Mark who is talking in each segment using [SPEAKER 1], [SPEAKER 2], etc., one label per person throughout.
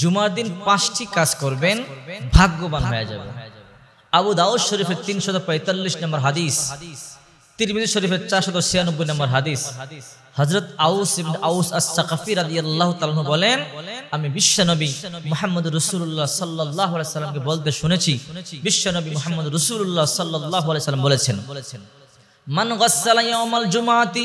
[SPEAKER 1] জুমার দিন পাঁচটি কাজ করবেন ভাগ্যবান হয়ে যাবে আবু দাউদ শরীফের তিনশত পঁয়তাল্লিশ নম্বর হাদিস তিরমিজি শরীফের চারশত ছিয়ানব্বই নম্বর হাদিস হজরত আউস ইবনে আউস আস সাকাফি রাদিয়াল্লাহু তাআলা বলেন আমি বিশ্বনবী মুহাম্মদ রসুল্লাহ সাল্লাল্লাহু সাল্লামকে বলতে শুনেছি বিশ্বনবী মুহাম্মদ রাসূলুল্লাহ সাল্লাল্লাহু আলাইহি সাল্লাম বলেছেন বলেছেন মান গাসসালা ইয়াউমাল জুমআতি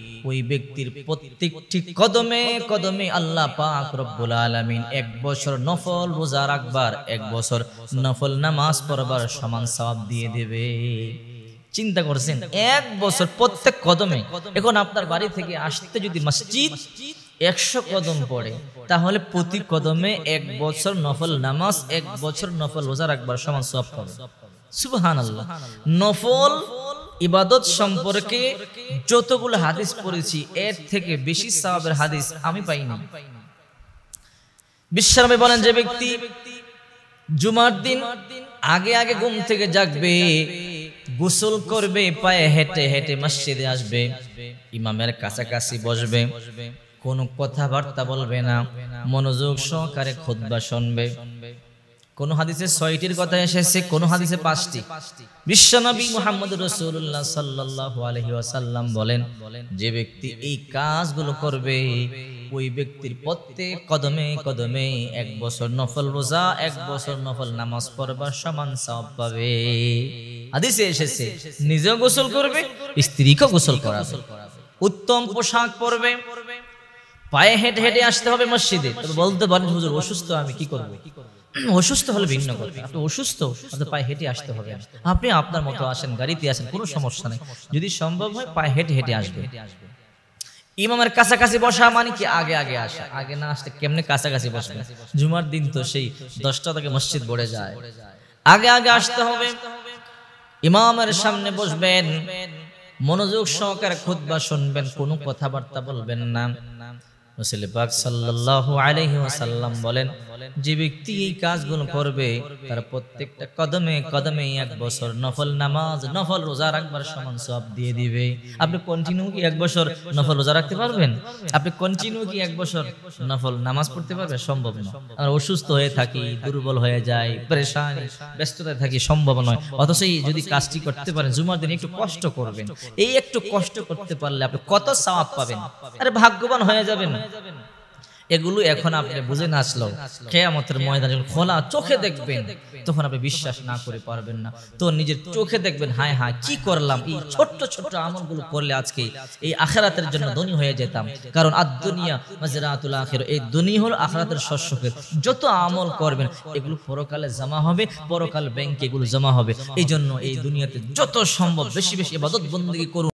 [SPEAKER 1] ওই ব্যক্তির প্রত্যেকটি কদমে কদমে আল্লাহ পাক রব্বুল আলামিন এক বছর নফল রোজা রাখবার এক বছর নফল নামাজ পড়বার সমান সওয়াব দিয়ে দেবে চিন্তা করছেন এক বছর প্রত্যেক কদমে এখন আপনার বাড়ি থেকে আসতে যদি মসজিদ একশো কদম পড়ে তাহলে প্রতি কদমে এক বছর নফল নামাজ এক বছর নফল রোজা রাখবার সমান সব পাবে সুবহান আল্লাহ নফল ইবাদত সম্পর্কে যতগুলো হাদিস পড়েছি এর থেকে বেশি সাহাবের হাদিস আমি পাইনি বিশ্রামে বলেন যে ব্যক্তি জুমার দিন আগে আগে ঘুম থেকে জাগবে গোসল করবে পায়ে হেঁটে হেঁটে মসজিদে আসবে ইমামের কাছাকাছি বসবে কোনো কথাবার্তা বলবে না মনোযোগ সহকারে খোদবা শুনবে কোন হাদিসে ছয়টির কথা এসেছে কোন হাদিসে পাঁচটি বিশ্বনবী মোহাম্মদ রসুল্লাহ সাল্লাহ আলহিম বলেন যে ব্যক্তি এই কাজগুলো করবে ওই ব্যক্তির প্রত্যেক কদমে কদমে এক বছর নফল রোজা এক বছর নফল নামাজ পড়বার সমান সব পাবে হাদিসে এসেছে নিজেও গোসল করবে স্ত্রীকে গোসল করা উত্তম পোশাক পরবে পায়ে হেঁটে হেঁটে আসতে হবে মসজিদে বলতে পারেন হুজুর অসুস্থ আমি কি করবো কি করবো অসুস্থ হলে ভিন্ন কথা আপনি অসুস্থ আপনার পায়ে হেঁটে আসতে হবে আপনি আপনার মতো আসেন গাড়িতে আসেন কোনো সমস্যা নেই যদি সম্ভব হয় পায়ে হেঁটে হেঁটে আসবে ইমামের কাছাকাছি বসা মানে কি আগে আগে আসা আগে না আসতে কেমনে কাছাকাছি বসে জুমার দিন তো সেই দশটা থেকে মসজিদ বড়ে যায় আগে আগে আসতে হবে ইমামের সামনে বসবেন মনোযোগ সহকারে খুদ্ বা শুনবেন কোনো কথাবার্তা বলবেন না বলেন যে ব্যক্তি এই কাজগুলো করবে তার প্রত্যেকটা কদমে কদমে এক বছর নফল নামাজ নফল রোজা রাখবার সমান সব দিয়ে দিবে আপনি কন্টিনিউ কি এক বছর নফল রোজা রাখতে পারবেন আপনি কন্টিনিউ কি এক বছর নফল নামাজ পড়তে পারবে সম্ভব নয় আমরা অসুস্থ হয়ে থাকি দুর্বল হয়ে যায় পরেশানি ব্যস্ততায় থাকি সম্ভব নয় অথচ এই যদি কাজটি করতে পারেন জুমার দিন একটু কষ্ট করবেন এই একটু কষ্ট করতে পারলে আপনি কত সওয়াব পাবেন আরে ভাগ্যবান হয়ে যাবেন যাবেন এগুলো এখন আপনি বুঝে না আসলো কেয়ামতের ময়দান যখন খোলা চোখে দেখবেন তখন আপনি বিশ্বাস না করে পারবেন না তো নিজের চোখে দেখবেন হায় হায় কি করলাম এই ছোট্ট ছোট্ট আমলগুলো করলে আজকে এই আখেরাতের জন্য ধনী হয়ে যেতাম কারণ আর দুনিয়া মাজরাতুল আখের এই দুনি হল আখেরাতের শস্যকের যত আমল করবেন এগুলো পরকালে জমা হবে পরকাল ব্যাংকে এগুলো জমা হবে এই জন্য এই দুনিয়াতে যত সম্ভব বেশি বেশি ইবাদত বন্দী করুন